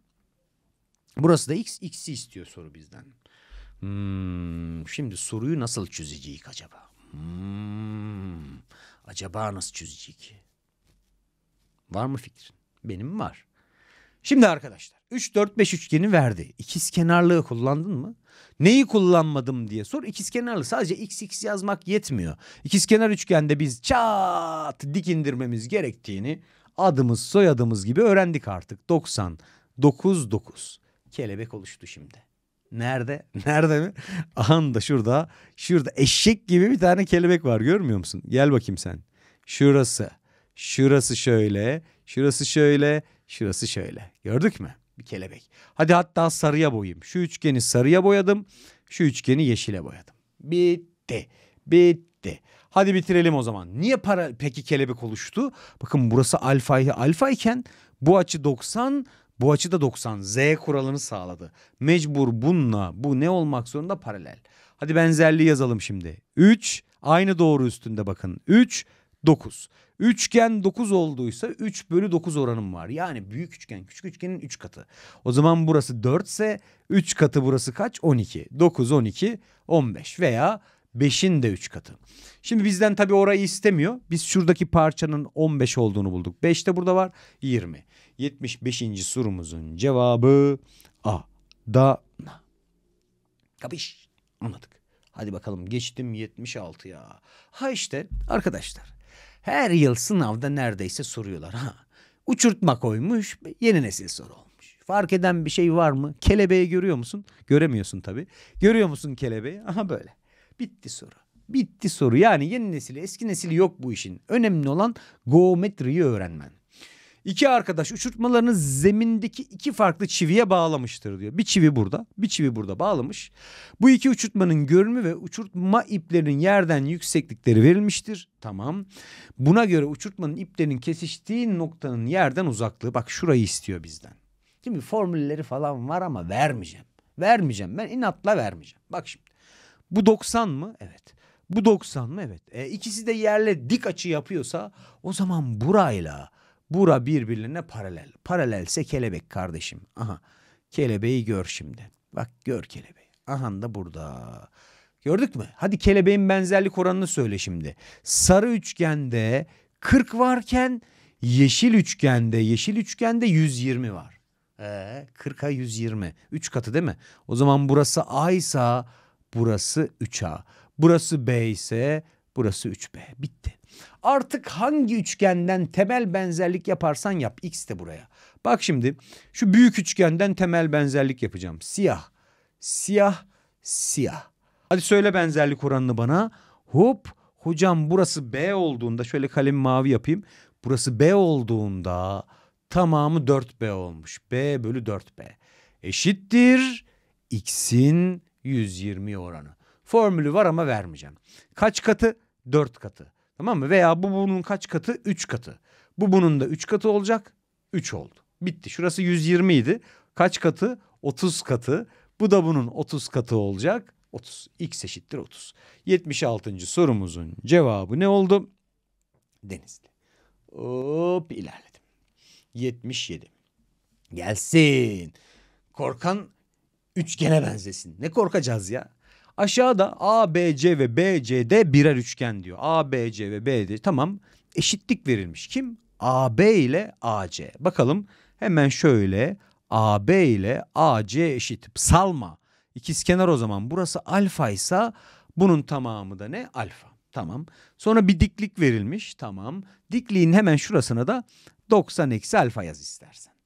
Burası da x. X'i istiyor soru bizden. Hmm, şimdi soruyu nasıl çözeceğiz acaba? Hmm, acaba nasıl çözeceğiz? Var mı fikrin? Benim var. Şimdi arkadaşlar 3 4 5 üçgeni verdi. İkiz kenarlığı kullandın mı? Neyi kullanmadım diye sor. İkiz kenarlı sadece x x yazmak yetmiyor. İkiz kenar üçgende biz çat dik indirmemiz gerektiğini adımız soyadımız gibi öğrendik artık. 99 9. Kelebek oluştu şimdi. Nerede? Nerede mi? Anda, da şurada. Şurada eşek gibi bir tane kelebek var. Görmüyor musun? Gel bakayım sen. Şurası. Şurası şöyle. Şurası şöyle. Şurası şöyle. Gördük mü? Bir kelebek. Hadi hatta sarıya boyayım. Şu üçgeni sarıya boyadım. Şu üçgeni yeşile boyadım. Bitti. Bitti. Hadi bitirelim o zaman. Niye para peki kelebek oluştu? Bakın burası alfa alfa iken bu açı 90 bu açı da 90 Z kuralını sağladı. Mecbur bununla bu ne olmak zorunda paralel. Hadi benzerliği yazalım şimdi. 3 aynı doğru üstünde bakın. 3 9. Üçgen 9 olduysa 3 bölü 9 oranım var. Yani büyük üçgen küçük üçgenin 3 katı. O zaman burası 4 ise 3 katı burası kaç? 12. 9, 12, 15 veya 5'in de 3 katı. Şimdi bizden tabii orayı istemiyor. Biz şuradaki parçanın 15 olduğunu bulduk. 5 de burada var 20. 75. sorumuzun cevabı A. Da. na. Kapış. Anladık. Hadi bakalım geçtim 76 ya. Ha işte arkadaşlar. Her yıl sınavda neredeyse soruyorlar ha. Uçurtma koymuş yeni nesil soru olmuş. Fark eden bir şey var mı? Kelebeği görüyor musun? Göremiyorsun tabii. Görüyor musun kelebeği? Aha böyle. Bitti soru. Bitti soru. Yani yeni nesili eski nesili yok bu işin. Önemli olan geometriyi öğrenmen. İki arkadaş uçurtmalarını zemindeki iki farklı çiviye bağlamıştır diyor. Bir çivi burada, bir çivi burada bağlamış. Bu iki uçurtmanın görünümü ve uçurtma iplerinin yerden yükseklikleri verilmiştir. Tamam. Buna göre uçurtmanın iplerinin kesiştiği noktanın yerden uzaklığı. Bak şurayı istiyor bizden. Şimdi formülleri falan var ama vermeyeceğim. Vermeyeceğim. Ben inatla vermeyeceğim. Bak şimdi. Bu 90 mı? Evet. Bu 90 mı? Evet. E, ikisi de yerle dik açı yapıyorsa o zaman burayla bura birbirine paralel. Paralelse kelebek kardeşim. Aha. Kelebeği gör şimdi. Bak gör kelebeği. Aha da burada. Gördük mü? Hadi kelebeğin benzerlik oranını söyle şimdi. Sarı üçgende 40 varken yeşil üçgende yeşil üçgende 120 var. Ee, 40'a 120. 3 katı değil mi? O zaman burası A ise burası 3A. Burası B ise burası 3B. Bitti. Artık hangi üçgenden temel benzerlik yaparsan yap. X de buraya. Bak şimdi şu büyük üçgenden temel benzerlik yapacağım. Siyah, siyah, siyah. Hadi söyle benzerlik oranını bana. Hop hocam burası B olduğunda şöyle kalemi mavi yapayım. Burası B olduğunda tamamı 4B olmuş. B bölü 4B eşittir. X'in 120 oranı. Formülü var ama vermeyeceğim. Kaç katı? 4 katı. Tamam mı? Veya bu bunun kaç katı? 3 katı. Bu bunun da 3 katı olacak. 3 oldu. Bitti. Şurası 120 idi. Kaç katı? 30 katı. Bu da bunun 30 katı olacak. 30. X eşittir 30. 76. sorumuzun cevabı ne oldu? Denizli. Hop ilerledim. 77. Gelsin. Korkan üçgene benzesin. Ne korkacağız ya? Aşağıda A, B, C ve B, C, D birer üçgen diyor. A, B, C ve B, D. Tamam eşitlik verilmiş. Kim? A, B ile A, C. Bakalım hemen şöyle A, B ile A, C eşit. Salma. İkizkenar o zaman. Burası alfa ise bunun tamamı da ne? Alfa. Tamam. Sonra bir diklik verilmiş. Tamam. Dikliğin hemen şurasına da 90 eksi alfa yaz istersen.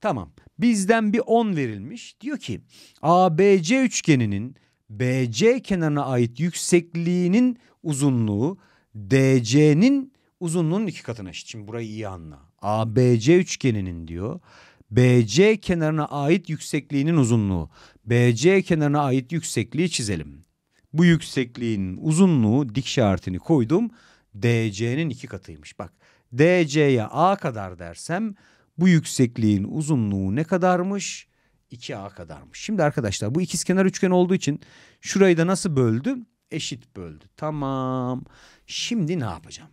Tamam. Bizden bir 10 verilmiş. Diyor ki ABC üçgeninin BC kenarına ait yüksekliğinin uzunluğu DC'nin uzunluğunun iki katına eşit. Şimdi burayı iyi anla. ABC üçgeninin diyor BC kenarına ait yüksekliğinin uzunluğu. BC kenarına ait yüksekliği çizelim. Bu yüksekliğin uzunluğu dik işaretini koydum. DC'nin iki katıymış. Bak DC'ye A kadar dersem bu yüksekliğin uzunluğu ne kadarmış? 2A kadarmış. Şimdi arkadaşlar bu ikizkenar üçgen olduğu için şurayı da nasıl böldü? Eşit böldü. Tamam. Şimdi ne yapacağım?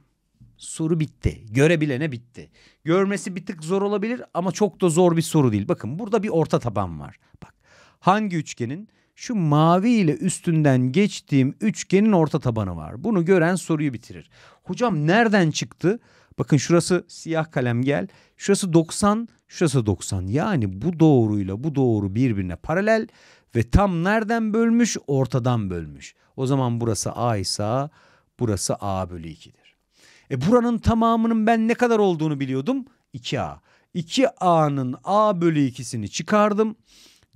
Soru bitti. Görebilene bitti. Görmesi bir tık zor olabilir ama çok da zor bir soru değil. Bakın burada bir orta taban var. Bak hangi üçgenin? Şu mavi ile üstünden geçtiğim üçgenin orta tabanı var. Bunu gören soruyu bitirir. Hocam nereden çıktı? Bakın şurası siyah kalem gel. Şurası 90, şurası 90. Yani bu doğruyla bu doğru birbirine paralel ve tam nereden bölmüş? Ortadan bölmüş. O zaman burası A ise burası A bölü 2'dir. E buranın tamamının ben ne kadar olduğunu biliyordum? 2A. 2A'nın A bölü 2'sini çıkardım.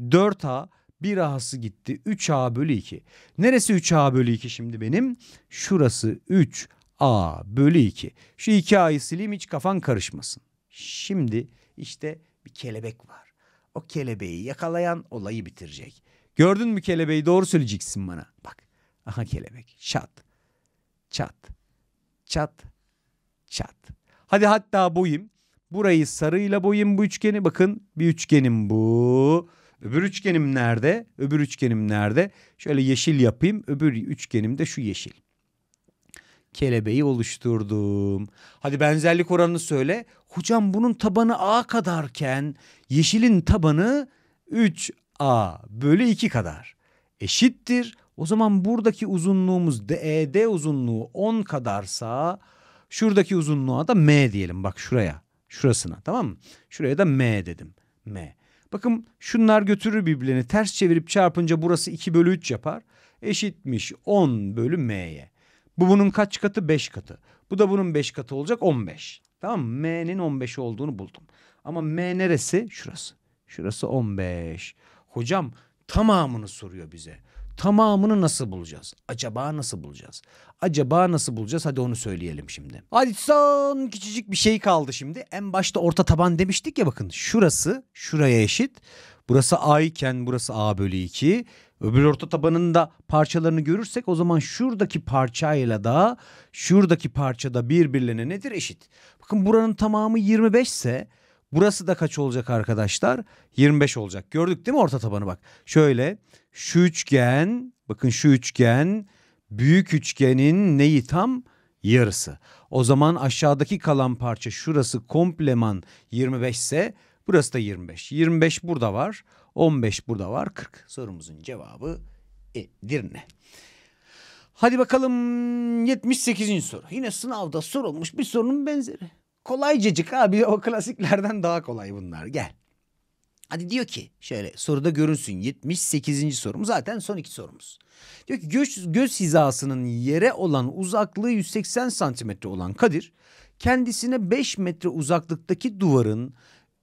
4A 1A'sı gitti. 3A bölü 2. Neresi 3A bölü 2 şimdi benim? Şurası 3 A bölü 2. Şu iki A'yı sileyim hiç kafan karışmasın. Şimdi işte bir kelebek var. O kelebeği yakalayan olayı bitirecek. Gördün mü kelebeği doğru söyleyeceksin bana. Bak aha kelebek şat çat çat çat. Hadi hatta boyayım. Burayı sarıyla boyayım bu üçgeni. Bakın bir üçgenim bu. Öbür üçgenim nerede? Öbür üçgenim nerede? Şöyle yeşil yapayım. Öbür üçgenim de şu yeşil kelebeği oluşturdum. Hadi benzerlik oranını söyle. Hocam bunun tabanı A kadarken yeşilin tabanı 3A bölü 2 kadar eşittir. O zaman buradaki uzunluğumuz DED e uzunluğu 10 kadarsa şuradaki uzunluğa da M diyelim. Bak şuraya şurasına tamam mı? Şuraya da M dedim. M. Bakın şunlar götürür birbirlerini ters çevirip çarpınca burası 2 bölü 3 yapar. Eşitmiş 10 bölü M'ye. Bu bunun kaç katı? Beş katı. Bu da bunun beş katı olacak on beş. Tamam mı? M'nin on beş olduğunu buldum. Ama M neresi? Şurası. Şurası on beş. Hocam tamamını soruyor bize. Tamamını nasıl bulacağız? Acaba nasıl bulacağız? Acaba nasıl bulacağız? Hadi onu söyleyelim şimdi. Hadi son küçücük bir şey kaldı şimdi. En başta orta taban demiştik ya bakın. Şurası şuraya eşit. Burası A iken burası A bölü 2. Öbür orta tabanın da parçalarını görürsek o zaman şuradaki parçayla da şuradaki parçada birbirlerine nedir eşit. Bakın buranın tamamı 25 ise burası da kaç olacak arkadaşlar? 25 olacak. Gördük değil mi orta tabanı bak. Şöyle şu üçgen bakın şu üçgen büyük üçgenin neyi tam? Yarısı. O zaman aşağıdaki kalan parça şurası kompleman 25 ise burası da 25. 25 burada var. 15 burada var 40. Sorumuzun cevabı Edirne. Hadi bakalım 78. soru. Yine sınavda sorulmuş bir sorunun benzeri. Kolaycacık abi o klasiklerden daha kolay bunlar gel. Hadi diyor ki şöyle soruda görünsün 78. sorum zaten son iki sorumuz. Diyor ki göz, göz hizasının yere olan uzaklığı 180 santimetre olan Kadir kendisine 5 metre uzaklıktaki duvarın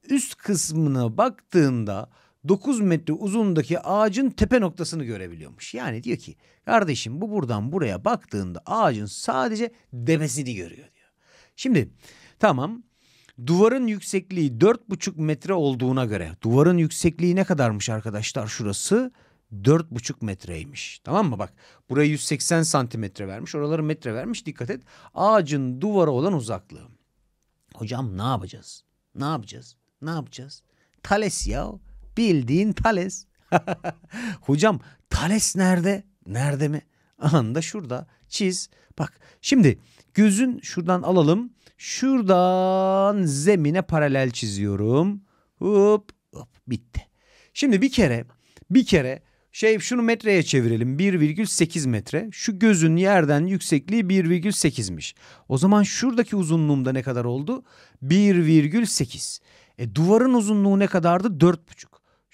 üst kısmına baktığında 9 metre uzunluğundaki ağacın tepe noktasını görebiliyormuş. Yani diyor ki kardeşim bu buradan buraya baktığında ağacın sadece demesini görüyor diyor. Şimdi tamam duvarın yüksekliği 4.5 metre olduğuna göre duvarın yüksekliği ne kadarmış arkadaşlar şurası? 4.5 metreymiş. Tamam mı bak buraya 180 santimetre vermiş oraları metre vermiş dikkat et. Ağacın duvara olan uzaklığı. Hocam ne yapacağız? Ne yapacağız? Ne yapacağız? Tales ya. Bildiğin Tales, Hocam Tales nerede? Nerede mi? Anda şurada. Çiz. Bak şimdi gözün şuradan alalım. Şuradan zemine paralel çiziyorum. Hop hop bitti. Şimdi bir kere bir kere şey şunu metreye çevirelim 1,8 metre. Şu gözün yerden yüksekliği 1,8'miş. O zaman şuradaki uzunluğum da ne kadar oldu? 1,8. E duvarın uzunluğu ne kadardı? 4,5.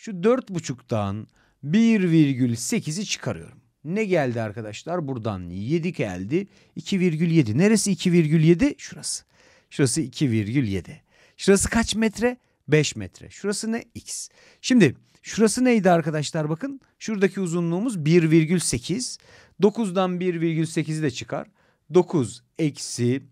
Şu dört buçuktan 1,8'i çıkarıyorum. Ne geldi arkadaşlar? Buradan 7 geldi. 2,7. Neresi 2,7? Şurası. Şurası 2,7. Şurası kaç metre? 5 metre. Şurası ne? X. Şimdi şurası neydi arkadaşlar? Bakın şuradaki uzunluğumuz 1,8. 9'dan 1,8'i de çıkar. 9 eksi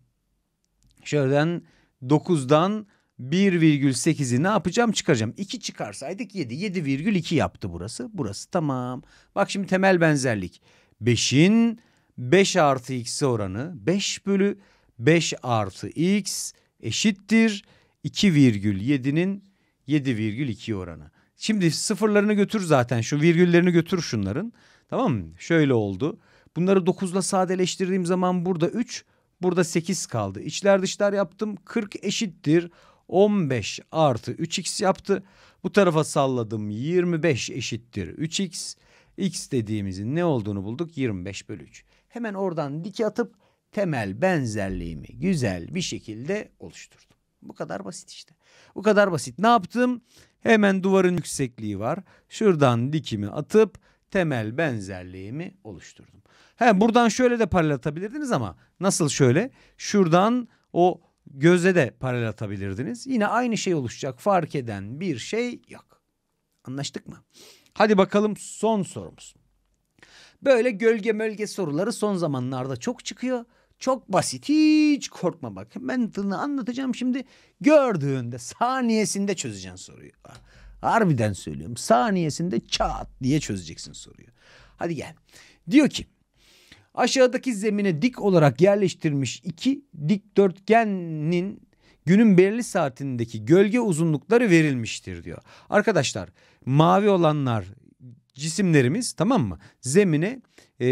şuradan 9'dan 1,8'i ne yapacağım? Çıkaracağım. 2 çıkarsaydık 7. 7,2 yaptı burası. Burası tamam. Bak şimdi temel benzerlik. 5'in 5 artı x oranı 5 bölü 5 artı x eşittir 2,7'nin 7,2 oranı. Şimdi sıfırlarını götür zaten şu virgüllerini götür şunların. Tamam mı? Şöyle oldu. Bunları 9'la sadeleştirdiğim zaman burada 3 burada 8 kaldı. İçler dışlar yaptım 40 eşittir 15 artı 3x yaptı. Bu tarafa salladım 25 eşittir 3x. x dediğimizin ne olduğunu bulduk 25 bölü 3. Hemen oradan dike atıp temel benzerliğimi güzel bir şekilde oluşturdum. Bu kadar basit işte. Bu kadar basit. Ne yaptım? Hemen duvarın yüksekliği var. Şuradan dikimi atıp temel benzerliğimi oluşturdum. He buradan şöyle de paralel atabilirdiniz ama nasıl şöyle? Şuradan o Göze de paralel atabilirdiniz. Yine aynı şey oluşacak. Fark eden bir şey yok. Anlaştık mı? Hadi bakalım son sorumuz. Böyle gölge mölge soruları son zamanlarda çok çıkıyor. Çok basit hiç korkma bak. Ben tını anlatacağım şimdi. Gördüğünde saniyesinde çözeceksin soruyu. Harbiden söylüyorum saniyesinde çat diye çözeceksin soruyu. Hadi gel. Diyor ki Aşağıdaki zemine dik olarak yerleştirmiş iki dikdörtgenin günün belirli saatindeki gölge uzunlukları verilmiştir diyor. Arkadaşlar mavi olanlar cisimlerimiz tamam mı? Zemine e,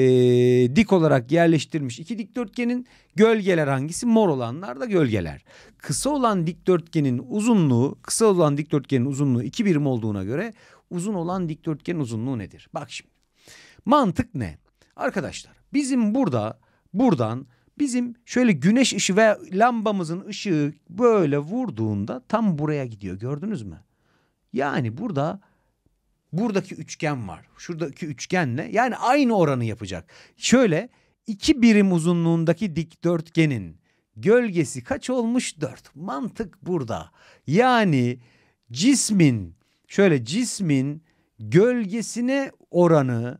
dik olarak yerleştirmiş iki dikdörtgenin gölgeler hangisi? Mor olanlar da gölgeler. Kısa olan dikdörtgenin uzunluğu, kısa olan dikdörtgenin uzunluğu iki birim olduğuna göre uzun olan dikdörtgenin uzunluğu nedir? Bak şimdi. Mantık ne? Arkadaşlar Bizim burada buradan bizim şöyle güneş ışığı ve lambamızın ışığı böyle vurduğunda tam buraya gidiyor gördünüz mü? Yani burada buradaki üçgen var. Şuradaki üçgenle yani aynı oranı yapacak. Şöyle iki birim uzunluğundaki dikdörtgenin gölgesi kaç olmuş? Dört. Mantık burada. Yani cismin şöyle cismin gölgesine oranı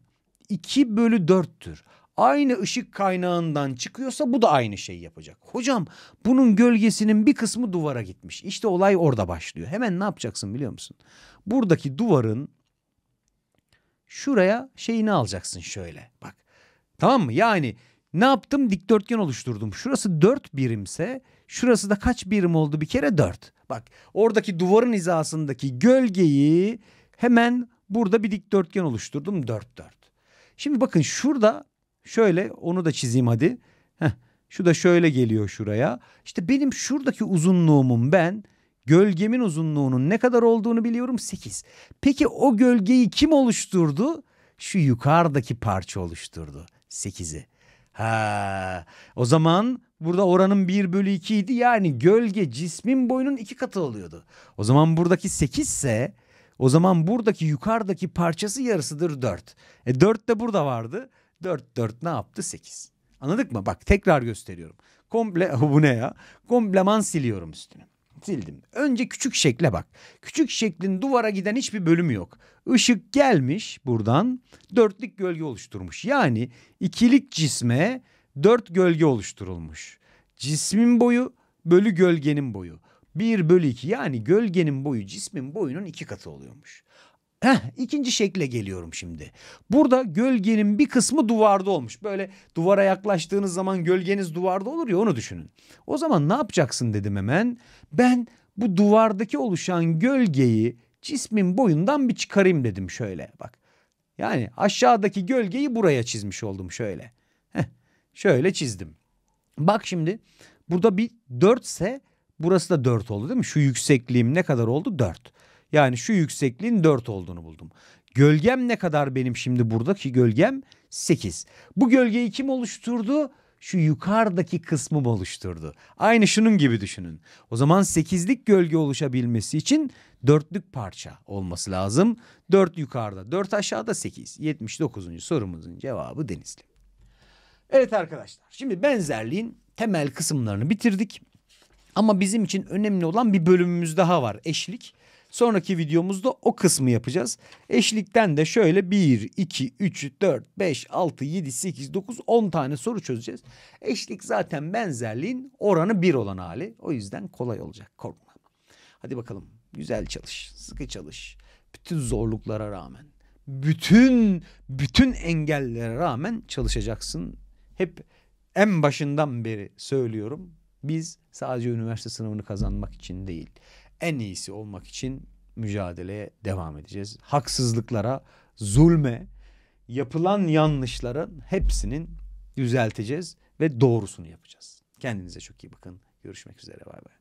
2 bölü 4'tür aynı ışık kaynağından çıkıyorsa bu da aynı şeyi yapacak. Hocam bunun gölgesinin bir kısmı duvara gitmiş. İşte olay orada başlıyor. Hemen ne yapacaksın biliyor musun? Buradaki duvarın şuraya şeyini alacaksın şöyle. Bak. Tamam mı? Yani ne yaptım? Dikdörtgen oluşturdum. Şurası 4 birimse şurası da kaç birim oldu bir kere 4. Bak oradaki duvarın hizasındaki gölgeyi hemen burada bir dikdörtgen oluşturdum 4 4. Şimdi bakın şurada Şöyle onu da çizeyim hadi. Heh, şu da şöyle geliyor şuraya. İşte benim şuradaki uzunluğumun ben gölgemin uzunluğunun ne kadar olduğunu biliyorum 8. Peki o gölgeyi kim oluşturdu? Şu yukarıdaki parça oluşturdu 8'i. Ha, o zaman burada oranın 1 bölü 2 idi. Yani gölge cismin boyunun iki katı oluyordu. O zaman buradaki 8 ise o zaman buradaki yukarıdaki parçası yarısıdır 4. E 4 de burada vardı. 4 4 ne yaptı? 8. Anladık mı? Bak tekrar gösteriyorum. Komple bu ne ya? Kompleman siliyorum üstüne Sildim. Önce küçük şekle bak. Küçük şeklin duvara giden hiçbir bölümü yok. Işık gelmiş buradan dörtlük gölge oluşturmuş. Yani ikilik cisme dört gölge oluşturulmuş. Cismin boyu bölü gölgenin boyu. 1 bölü 2 yani gölgenin boyu cismin boyunun iki katı oluyormuş. Heh, ikinci şekle geliyorum şimdi. Burada gölgenin bir kısmı duvarda olmuş. Böyle duvara yaklaştığınız zaman gölgeniz duvarda olur ya onu düşünün. O zaman ne yapacaksın dedim hemen. Ben bu duvardaki oluşan gölgeyi cismin boyundan bir çıkarayım dedim şöyle bak. Yani aşağıdaki gölgeyi buraya çizmiş oldum şöyle. Heh, şöyle çizdim. Bak şimdi burada bir 4 ise burası da 4 oldu değil mi? Şu yüksekliğim ne kadar oldu? 4. Yani şu yüksekliğin 4 olduğunu buldum. Gölgem ne kadar benim şimdi buradaki gölgem 8. Bu gölgeyi kim oluşturdu? Şu yukarıdaki kısmım oluşturdu. Aynı şunun gibi düşünün. O zaman 8'lik gölge oluşabilmesi için dörtlük parça olması lazım. 4 yukarıda, 4 aşağıda 8. 79. sorumuzun cevabı Denizli. Evet arkadaşlar şimdi benzerliğin temel kısımlarını bitirdik. Ama bizim için önemli olan bir bölümümüz daha var eşlik. Sonraki videomuzda o kısmı yapacağız. Eşlikten de şöyle 1, 2, 3, 4, 5, 6, 7, 8, 9, 10 tane soru çözeceğiz. Eşlik zaten benzerliğin oranı 1 olan hali. O yüzden kolay olacak korkma. Hadi bakalım güzel çalış, sıkı çalış. Bütün zorluklara rağmen, bütün bütün engellere rağmen çalışacaksın. Hep en başından beri söylüyorum. Biz sadece üniversite sınavını kazanmak için değil en iyisi olmak için mücadeleye devam edeceğiz. Haksızlıklara, zulme, yapılan yanlışların hepsinin düzelteceğiz ve doğrusunu yapacağız. Kendinize çok iyi bakın. Görüşmek üzere. Bay bay.